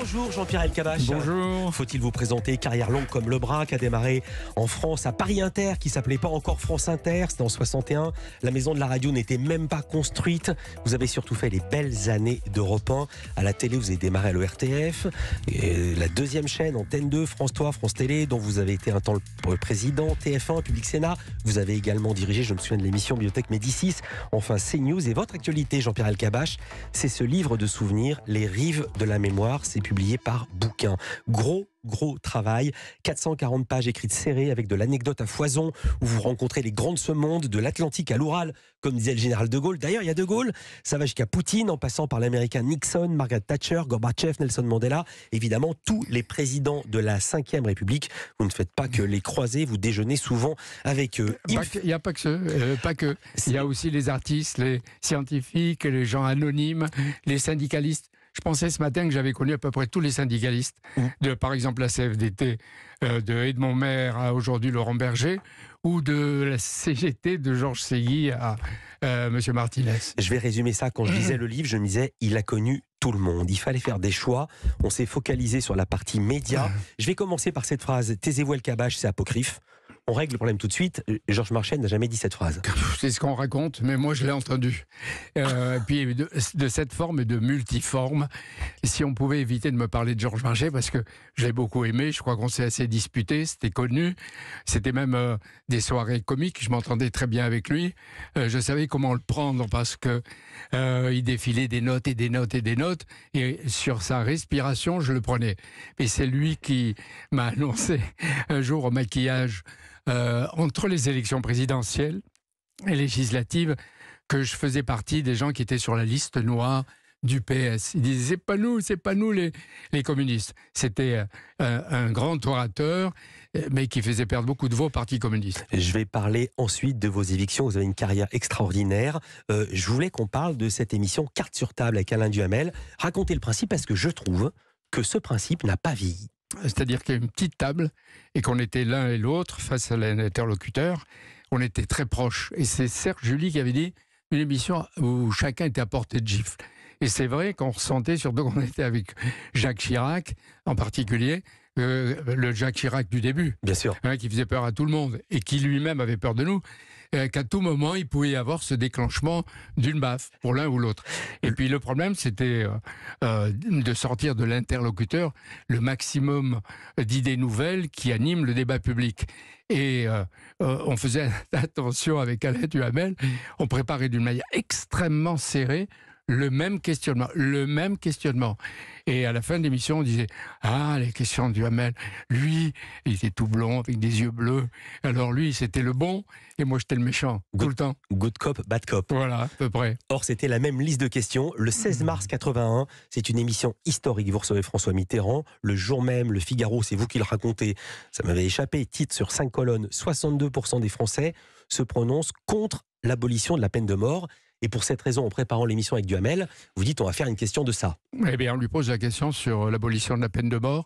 Bonjour Jean-Pierre Elkabach. Bonjour. Faut-il vous présenter carrière longue comme le bras qui a démarré en France à Paris Inter qui s'appelait pas encore France Inter, c'était en 61. La maison de la radio n'était même pas construite. Vous avez surtout fait les belles années d'Europe 1. À la télé, vous avez démarré à l'ORTF, la deuxième chaîne Antenne 2, France 3, France Télé, dont vous avez été un temps le président, TF1, Public Sénat. Vous avez également dirigé, je me souviens de l'émission Bibliothèque Médicis, enfin CNews. Et votre actualité, Jean-Pierre Elkabach, c'est ce livre de souvenirs, Les rives de la mémoire. C'est publié par Bouquin. Gros gros travail. 440 pages écrites serrées avec de l'anecdote à foison où vous rencontrez les grands de ce monde, de l'Atlantique à l'Oural, comme disait le général de Gaulle. D'ailleurs, il y a de Gaulle, ça va jusqu'à Poutine en passant par l'américain Nixon, Margaret Thatcher, Gorbachev, Nelson Mandela. Évidemment, tous les présidents de la 5 République. Vous ne faites pas que les croiser, vous déjeunez souvent avec eux. Il n'y a pas que ce, euh, pas que. Il y a aussi les artistes, les scientifiques, les gens anonymes, les syndicalistes. Je pensais ce matin que j'avais connu à peu près tous les syndicalistes, mmh. de par exemple la CFDT, euh, de Edmond Maire à aujourd'hui Laurent Berger, ou de la CGT de Georges Segui à M. Euh, Monsieur Martinez. Je vais résumer ça. Quand je mmh. lisais le livre, je me disais, il a connu tout le monde. Il fallait faire des choix. On s'est focalisé sur la partie média. Mmh. Je vais commencer par cette phrase Taisez-vous le cabage, c'est apocryphe on règle le problème tout de suite. Georges Marchais n'a jamais dit cette phrase. C'est ce qu'on raconte, mais moi je l'ai entendu. Euh, puis de, cette forme et de multiforme, si on pouvait éviter de me parler de Georges Marchais, parce que je l'ai beaucoup aimé, je crois qu'on s'est assez disputé, c'était connu. C'était même euh, des soirées comiques, je m'entendais très bien avec lui. Euh, je savais comment le prendre parce que il défilait des notes et des notes et des notes, et sur sa respiration, je le prenais. Et c'est lui qui m'a annoncé un jour au maquillage euh, entre les élections présidentielles et législatives que je faisais partie des gens qui étaient sur la liste noire du PS. Ils disaient, c'est pas nous, c'est pas nous les, les communistes. C'était euh, un grand orateur, euh, mais qui faisait perdre beaucoup de voix au Parti communiste. Je vais parler ensuite de vos évictions. Vous avez une carrière extraordinaire. je voulais qu'on parle de cette émission Carte sur table avec Alain Duhamel. Racontez le principe parce que je trouve que ce principe n'a pas vieilli. C'est-à-dire qu'il y avait une petite table et qu'on était l'un et l'autre face à l'interlocuteur. On était très proches. Et c'est Serge Julie qui avait dit une émission où chacun était à portée de gifle. Et c'est vrai qu'on ressentait, surtout on était avec Jacques Chirac en particulier, euh, le Jacques Chirac du début, bien sûr, hein, qui faisait peur à tout le monde et qui lui-même avait peur de nous, euh, qu'à tout moment il pouvait y avoir ce déclenchement d'une baffe pour l'un ou l'autre. Et puis le problème, c'était euh, de sortir de l'interlocuteur le maximum d'idées nouvelles qui animent le débat public. Et on faisait attention avec Alain Duhamel, on préparait d'une manière extrêmement serrée le même questionnement, le même questionnement. Et à la fin de l'émission, on disait Ah, les questions du Hamel, Lui, il était tout blond avec des yeux bleus. Alors lui, c'était le bon et moi, j'étais le méchant tout le temps. Good cop, bad cop. Voilà, à peu près. Or, c'était la même liste de questions. Le 16 mars 81, c'est une émission historique. Vous recevez François Mitterrand. Le jour même, Le Figaro, c'est vous qui le racontez. Ça m'avait échappé. Titre sur cinq colonnes 62% des Français se prononcent contre l'abolition de la peine de mort. Et pour cette raison, en préparant l'émission avec Duhamel, vous dites on va faire une question de ça. Eh bien, on lui pose la question sur euh, l'abolition de la peine de mort.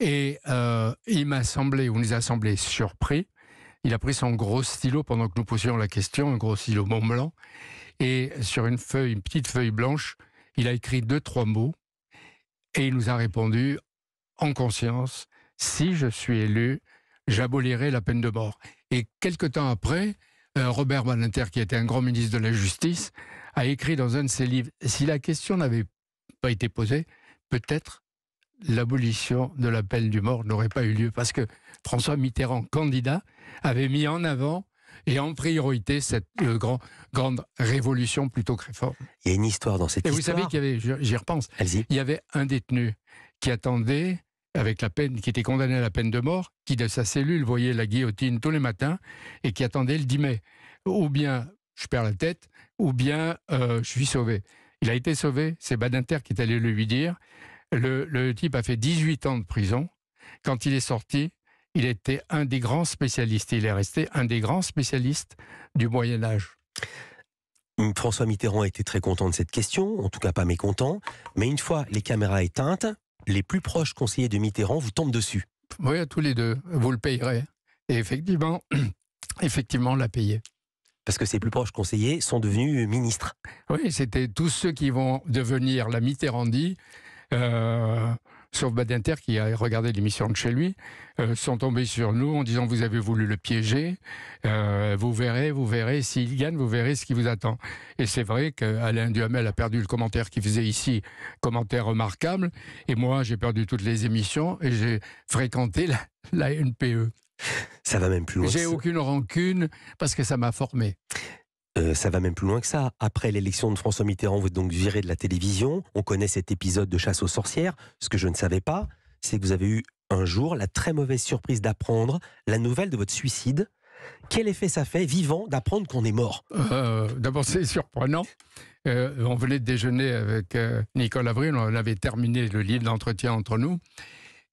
Et euh, il m'a semblé, ou nous a semblé surpris, il a pris son gros stylo pendant que nous posions la question, un gros stylo Mont Blanc, et sur une feuille, une petite feuille blanche, il a écrit deux, trois mots, et il nous a répondu en conscience, si je suis élu, j'abolirai la peine de mort. Et quelque temps après, euh, Robert Badinter, qui était un grand ministre de la Justice, a écrit dans un de ses livres, si la question n'avait pas été posée, peut-être l'abolition de l'appel du mort n'aurait pas eu lieu, parce que François Mitterrand, candidat, avait mis en avant et en priorité cette euh, grande révolution plutôt que réforme. Il y a une histoire dans cette histoire. Et vous savez qu'il y avait, j'y repense, il y avait un détenu qui attendait avec la peine, qui était condamné à la peine de mort, qui de sa cellule voyait la guillotine tous les matins et qui attendait le 10 mai. Ou bien je perds la tête, ou bien euh, je suis sauvé. Il a été sauvé, c'est Badinter qui est allé le lui dire. Le, le type a fait 18 ans de prison. Quand il est sorti, il était un des grands spécialistes. Il est resté un des grands spécialistes du Moyen Âge. Hum, François Mitterrand était très content de cette question, en tout cas pas mécontent, mais une fois les caméras éteintes, les plus proches conseillers de Mitterrand vous tombent dessus. Oui, à tous les deux. Vous le payerez. Et effectivement, effectivement, l'a payé. Parce que ses plus proches conseillers sont devenus ministres. Oui, c'était tous ceux qui vont devenir la Mitterrandie. Euh, sauf Badinter qui a regardé l'émission de chez lui, euh, sont tombés sur nous en disant vous avez voulu le piéger, euh, vous verrez, vous verrez, s'il gagne, vous verrez ce qui vous attend. Et c'est vrai qu'Alain Duhamel a perdu le commentaire qu'il faisait ici, commentaire remarquable, et moi j'ai perdu toutes les émissions et j'ai fréquenté la, la NPE. Ça va même plus loin. J'ai aucune rancune parce que ça m'a formé. Euh, ça va même plus loin que ça. Après l'élection de François Mitterrand, vous êtes donc viré de la télévision. On connaît cet épisode de chasse aux sorcières. Ce que je ne savais pas, c'est que vous avez eu un jour la très mauvaise surprise d'apprendre la nouvelle de votre suicide. Quel effet ça fait, vivant, d'apprendre qu'on est mort euh, D'abord, c'est surprenant. Euh, on venait de déjeuner avec Nicole Avril, on avait terminé le livre d'entretien entre nous.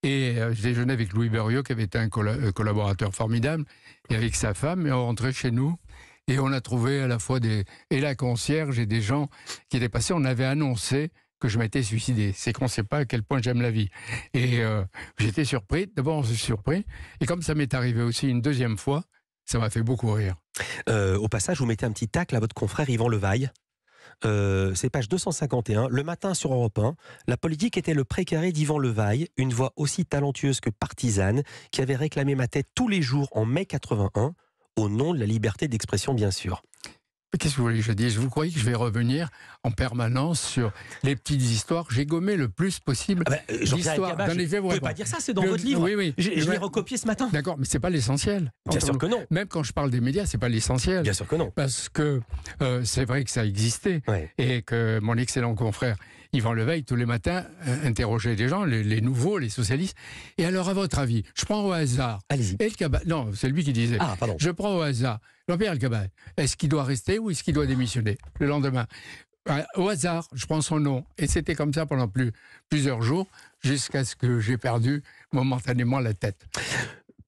Et je déjeunais avec Louis Berriot, qui avait été un collaborateur formidable, et avec sa femme, et on rentrait chez nous. Et on a trouvé à la fois des, et la concierge et des gens qui étaient passés. On avait annoncé que je m'étais suicidé. C'est qu'on ne sait pas à quel point j'aime la vie. Et euh, j'étais surpris. D'abord, on s'est surpris. Et comme ça m'est arrivé aussi une deuxième fois, ça m'a fait beaucoup rire. Euh, au passage, vous mettez un petit tacle à votre confrère Yvan Levaille. Euh, c'est page 251. Le matin sur Europe 1, la politique était le précaré d'Yvan Levaille, une voix aussi talentueuse que partisane, qui avait réclamé ma tête tous les jours en mai 81 au nom de la liberté d'expression, bien sûr. Qu'est-ce que vous voulez que je dise Vous croyez que je vais revenir en permanence sur les petites histoires J'ai gommé le plus possible l'histoire ah ben, euh, Je ne peux pas dire ça, c'est dans votre livre. Oui, Je, l'ai recopié ce matin. D'accord, mais ce n'est pas l'essentiel. Bien sûr que non. Même quand je parle des médias, c'est pas l'essentiel. Bien sûr que non. Parce que euh, c'est vrai que ça existait et que mon excellent confrère Yvan Leveille, tous les matins, euh, interrogeait des gens, les, nouveaux, les socialistes. Et alors, à votre avis, je prends au hasard. Allez-y. Non, c'est lui qui disait. Ah, pardon. Je prends au hasard. Jean-Pierre est-ce qu'il doit rester ou est-ce qu'il doit démissionner le lendemain euh, Au hasard, je prends son nom. Et c'était comme ça pendant plus, plusieurs jours, jusqu'à ce que j'ai perdu momentanément la tête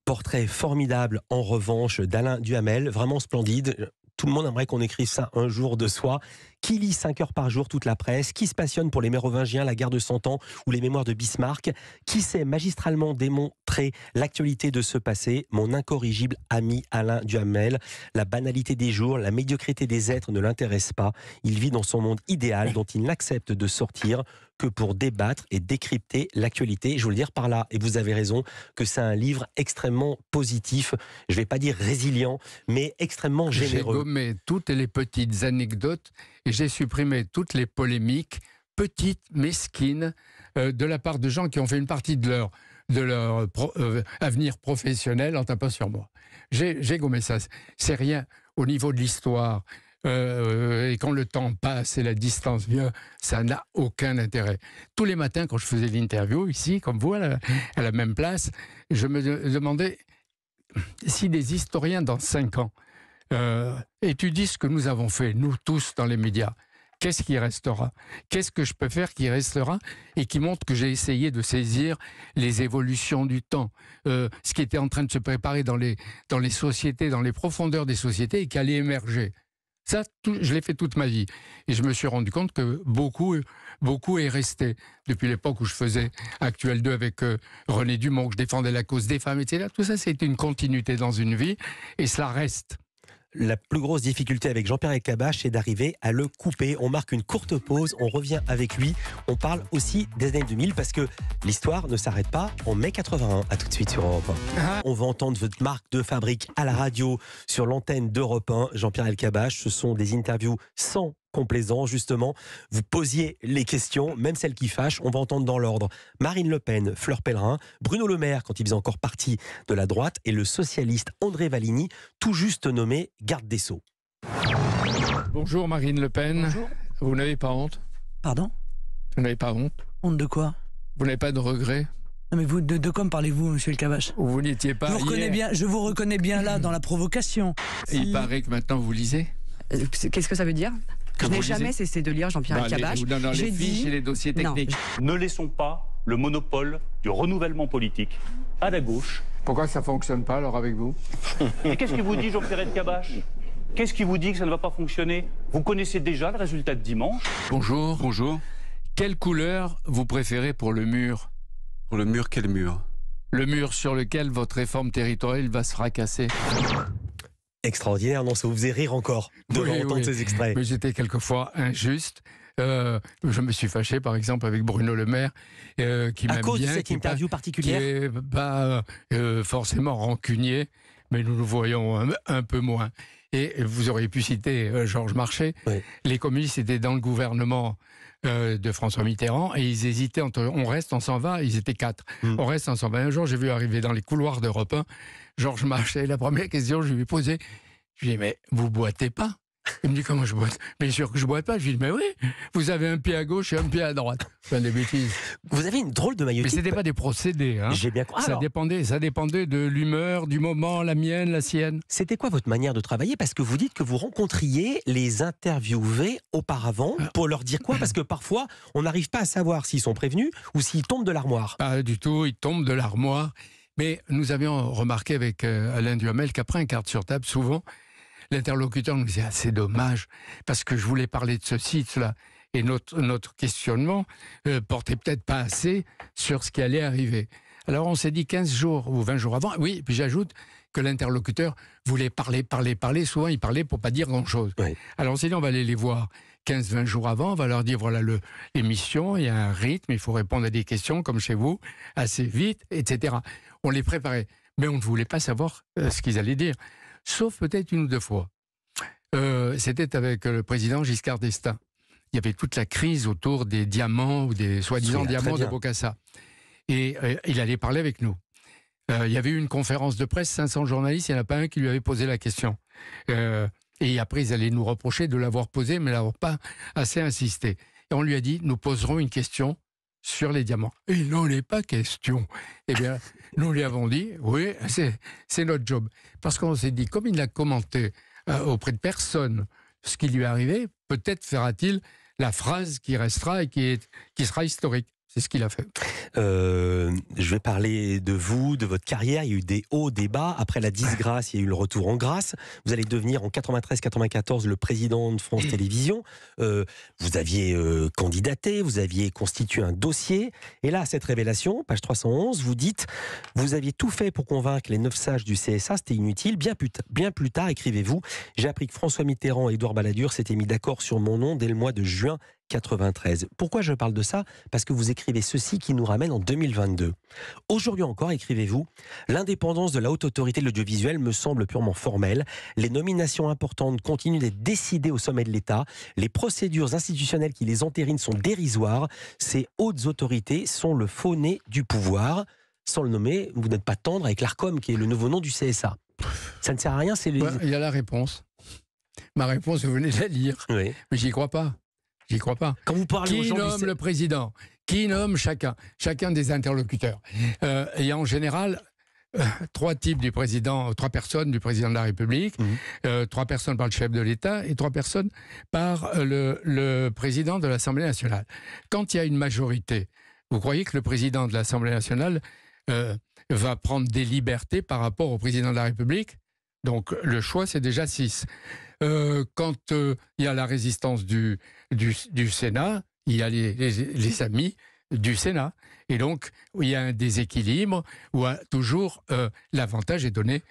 portrait formidable en revanche d'Alain Duhamel, vraiment splendide. Tout le monde aimerait qu'on écrive ça un jour de soi. Qui lit 5 heures par jour toute la presse Qui se passionne pour les mérovingiens, la guerre de Cent Ans ou les mémoires de Bismarck Qui sait magistralement démontrer l'actualité de ce passé Mon incorrigible ami Alain Duhamel. La banalité des jours, la médiocrité des êtres ne l'intéresse pas. Il vit dans son monde idéal dont il n'accepte de sortir que pour débattre et décrypter l'actualité. Je veux le dire par là, et vous avez raison, que c'est un livre extrêmement positif, je ne vais pas dire résilient, mais extrêmement généreux. J'ai gommé toutes les petites anecdotes et j'ai supprimé toutes les polémiques, petites, mesquines, euh, de la part de gens qui ont fait une partie de leur de leur euh, avenir professionnel en tapant sur moi. J'ai gommé ça. C'est rien au niveau de l'histoire, euh, et quand le temps passe et la distance vient, ça n'a aucun intérêt. Tous les matins, quand je faisais l'interview ici, comme vous, à la, même place, je me demandais si des historiens dans cinq ans euh, étudient ce que nous avons fait, nous tous, dans les médias. Qu'est-ce qui restera Qu'est-ce que je peux faire qui restera et qui montre que j'ai essayé de saisir les évolutions du temps, euh, ce qui était en train de se préparer dans les, dans les sociétés, dans les profondeurs des sociétés et qui allait émerger ça, je l'ai fait toute ma vie. Et je me suis rendu compte que beaucoup, beaucoup est resté. Depuis l'époque où je faisais Actuel 2 avec euh, René Dumont, que je défendais la cause des femmes, etc. Tout ça, c'est une continuité dans une vie. Et cela reste. La plus grosse difficulté avec Jean-Pierre Elkabbach, est d'arriver à le couper. On marque une courte pause, on revient avec lui. On parle aussi des années 2000 parce que l'histoire ne s'arrête pas en mai 81. À tout de suite sur Europe 1. Ah. On va entendre votre marque de fabrique à la radio sur l'antenne d'Europe 1. Jean-Pierre Elkabbach, ce sont des interviews sans complaisant, justement. Vous posiez les questions, même celles qui fâchent, on va entendre dans l'ordre. Marine Le Pen, Fleur Pellerin, Bruno Le Maire, quand il faisait encore partie de la droite, et le socialiste André Valigny, tout juste nommé garde des Sceaux. Bonjour Marine Le Pen. Bonjour. Vous n'avez pas honte Pardon Vous n'avez pas honte Honte de quoi Vous n'avez pas de regrets non mais vous, de, quoi me parlez-vous, monsieur le Cavache Vous n'étiez pas. Je vous, reconnais bien, je vous reconnais bien là dans la provocation. il paraît que maintenant vous lisez. Euh, qu'est-ce que ça veut dire je n'ai jamais cessé de lire Jean-Pierre bah, Cabache. non, les les dossiers techniques. Ne laissons pas le monopole du renouvellement politique à la gauche. Pourquoi ça ne fonctionne pas alors avec vous Et qu'est-ce qui vous dit Jean-Pierre Cabache Qu'est-ce qui vous dit que ça ne va pas fonctionner Vous connaissez déjà le résultat de dimanche Bonjour. Bonjour. Quelle couleur vous préférez pour le mur Pour le mur, quel mur Le mur sur lequel votre réforme territoriale va se fracasser extraordinaire. Non, ça vous faisait rire encore de oui, de ces extraits. Mais j'étais quelquefois injuste. Euh, je me suis fâché, par exemple, avec Bruno Le Maire, euh, qui m'a bien, de cette interview particulière, qui est pas bah, euh, forcément rancunier, mais nous le voyons un, peu moins. Et vous auriez pu citer Georges Marchais. Les communistes étaient dans le gouvernement de François Mitterrand et ils hésitaient entre on reste, on s'en va. Ils étaient quatre. Hmm. On reste, on s'en va. Un jour, j'ai vu arriver dans les couloirs d'Europe 1 Georges Marchais. la première question que je lui ai posée, je lui ai dit, mais vous boitez pas il me dit comment je boite Bien sûr que je boite pas. Je lui dis mais oui, vous avez un pied à gauche et un pied à droite. C'est des bêtises. Vous avez une drôle de maillot. Mais c'était pas des procédés. Hein. J'ai bien compris. Ça dépendait, ça dépendait de l'humeur, du moment, la mienne, la sienne. C'était quoi votre manière de travailler Parce que vous dites que vous rencontriez les interviewés auparavant ah. pour leur dire quoi Parce que parfois on n'arrive pas à savoir s'ils sont prévenus ou s'ils tombent de l'armoire. Pas du tout. Ils tombent de l'armoire. Mais nous avions remarqué avec euh, Alain Duhamel qu'après un quart sur table, souvent, l'interlocuteur nous disait ah, c'est dommage parce que je voulais parler de ceci, de cela. Et notre, notre questionnement euh, portait peut-être pas assez sur ce qui allait arriver. Alors on s'est dit 15 jours ou 20 jours avant. Oui, puis j'ajoute que l'interlocuteur voulait parler, parler, parler. Souvent, il parlait pour pas dire grand-chose. Alors on s'est dit, on va aller les voir 15-20 jours avant. On va leur dire, voilà l'émission, il y a un rythme, il faut répondre à des questions comme chez vous, assez vite, etc on les préparait. Mais on ne voulait pas savoir euh, ce qu'ils allaient dire, sauf peut-être une ou deux fois. Euh, c'était avec euh, le président Giscard d'Estaing. Il y avait toute la crise autour des diamants ou des soi-disant diamants de Bocassa. Et il allait parler avec nous. il y avait eu une conférence de presse, 500 journalistes, il n'y en a pas un qui lui avait posé la question. et après, ils allaient nous reprocher de l'avoir posé, mais d'avoir pas assez insisté. Et on lui a dit, nous poserons une question sur les diamants. Il n'en est pas question. Eh bien, nous lui avons dit, oui, c'est notre job. Parce qu'on s'est dit, comme il n'a commenté euh, auprès de personne ce qui lui est arrivé, peut-être fera-t-il la phrase qui restera et qui sera historique. C'est ce qu'il a fait. Euh, je vais parler de vous, de votre carrière. Il y a eu des hauts, des bas. Après la disgrâce, il y a eu le retour en grâce. Vous allez devenir en 93-94 le président de France Télévisions. Euh, vous aviez euh, candidaté, vous aviez constitué un dossier. Et là, cette révélation, page 311, vous dites Vous aviez tout fait pour convaincre les neuf sages du CSA, c'était inutile. Bien plus, bien plus tard, écrivez-vous J'ai appris que François Mitterrand et Édouard Balladur s'étaient mis d'accord sur mon nom dès le mois de juin 93. Pourquoi je parle de ça Parce que vous écrivez ceci qui nous ramène en 2022. Aujourd'hui encore, écrivez-vous, l'indépendance de la haute autorité de l'audiovisuel me semble purement formelle. Les nominations importantes continuent d'être décidées au sommet de l'État. Les procédures institutionnelles qui les entérinent sont dérisoires. Ces hautes autorités sont le faux nez du pouvoir. Sans le nommer, vous n'êtes pas tendre avec l'ARCOM qui est le nouveau nom du CSA. Ça ne sert à rien, c'est bah, Il y a la réponse. Ma réponse, vous venez de la lire. mais Mais j'y crois pas. J'y crois pas. Quand vous parlez Qui nomme le président Qui nomme chacun Chacun des interlocuteurs. y euh, a en général, euh, trois types du président, trois personnes du président de la République, mhm. euh, trois personnes par le chef de l'État et trois personnes par le, président de l'Assemblée nationale. Quand il y a une majorité, vous croyez que le président de l'Assemblée nationale va prendre des libertés par rapport au président de la République Donc le choix, c'est déjà six. Euh, quand euh, il y a la résistance du, Sénat, il y a les, amis du Sénat. Et donc, il y a un déséquilibre où euh, toujours l'avantage est donné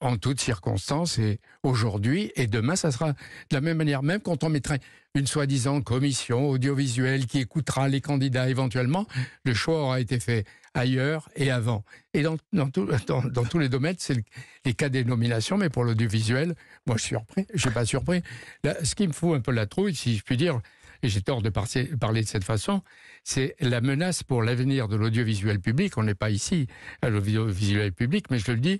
en toutes circonstances et aujourd'hui et demain, ça sera de la même manière. Même quand on mettra une soi-disant commission audiovisuelle qui écoutera les candidats éventuellement, le choix aura été fait ailleurs et avant. Et dans, tous les domaines, c'est les cas des nominations, mais pour l'audiovisuel, moi je suis surpris, je suis pas surpris. ce qui me fout un peu la trouille, si je puis dire, et j'ai tort de parler de cette façon, c'est la menace pour l'avenir de l'audiovisuel public. On n'est pas ici à l'audiovisuel public, mais je le dis,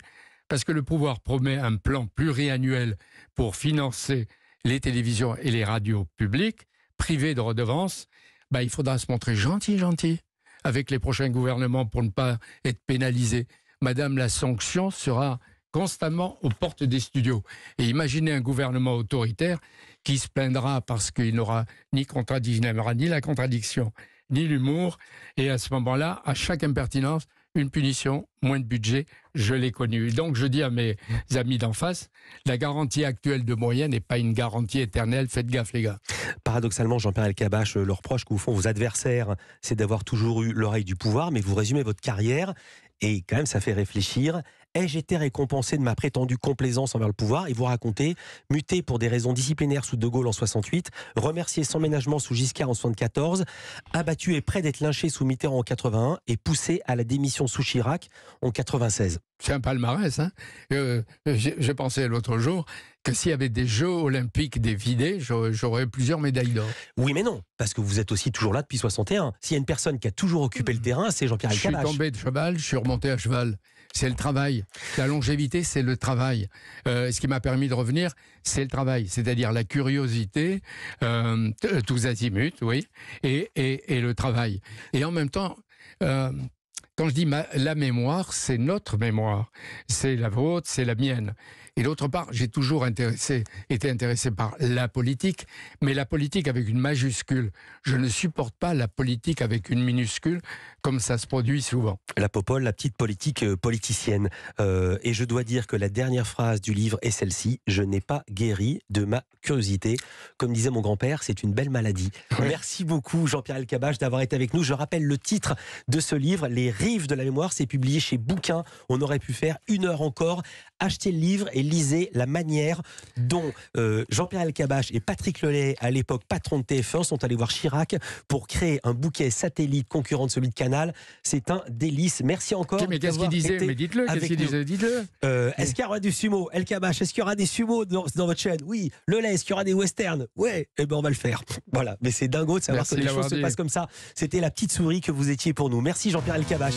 parce que le pouvoir promet un plan pluriannuel pour financer les télévisions et les radios publiques, privées de redevances, bah, il faudra se montrer gentil, gentil avec les prochains gouvernements pour ne pas être pénalisé. Madame, la sanction sera constamment aux portes des studios. Et imaginez un gouvernement autoritaire qui se plaindra parce qu'il n'aura ni, ni la contradiction, ni l'humour. Et à ce moment-là, à chaque impertinence, une punition, moins de budget, je l'ai connu. donc je dis à mes amis d'en face, la garantie actuelle de moyens n'est pas une garantie éternelle, faites gaffe les gars. Paradoxalement, Jean-Pierre Elkabach, euh, le reproche que vous font vos adversaires, c'est d'avoir toujours eu l'oreille du pouvoir, mais vous résumez votre carrière, et quand même ça fait réfléchir, Ai-je été récompensé de ma prétendue complaisance envers le pouvoir Et vous racontez, muté pour des raisons disciplinaires sous De Gaulle en 68, remercié sans ménagement sous Giscard en 74, abattu et près d'être lynché sous Mitterrand en 81 et poussé à la démission sous Chirac en 96. C'est un palmarès. Hein euh, je, pensais l'autre jour que s'il y avait des Jeux olympiques dévidés, j'aurais plusieurs médailles d'or. Oui, mais non, parce que vous êtes aussi toujours là depuis 61. S'il y a une personne qui a toujours occupé mmh. le terrain, c'est Jean-Pierre Chevènement. Je suis tombé de cheval, je suis remonté à cheval c'est le travail. La longévité, c'est le travail. Euh, ce qui m'a permis de revenir, c'est le travail, c'est-à-dire la curiosité, euh, tous azimuts, oui, et, le travail. Et en même temps, euh, quand je dis la mémoire, c'est notre mémoire, c'est la vôtre, c'est la mienne. Et d'autre part, j'ai toujours intéressé, été intéressé par la politique, mais la politique avec une majuscule. Je ne supporte pas la politique avec une minuscule, comme ça se produit souvent. La popole, la petite politique euh, politicienne. Euh, et je dois dire que la dernière phrase du livre est celle-ci Je n'ai pas guéri de ma curiosité. Comme disait mon grand-père, c'est une belle maladie. Merci beaucoup, Jean-Pierre Alcabache d'avoir été avec nous. Je rappelle le titre de ce livre Les rives de la mémoire. C'est publié chez Bouquin. On aurait pu faire une heure encore achetez le livre et lisez la manière dont euh, Jean-Pierre Alcabache et Patrick Lelay, à l'époque patron de TF1, sont allés voir Chirac pour créer un bouquet satellite concurrent de celui de Canal. C'est un délice. Merci encore. Mais qu'est-ce qu'il disait Mais dites-le. Qu'est-ce qu'il disait Dites-le. Euh, est-ce qu'il y aura du sumo Alcabache, est-ce qu'il y aura des sumo dans, votre chaîne Oui. Lelay, est-ce qu'il y aura des westerns Ouais. Eh ben on va le faire. Voilà. Mais c'est dingo de savoir que les choses se passent comme ça. C'était la petite souris que vous étiez pour nous. Merci Jean-Pierre Alcabache.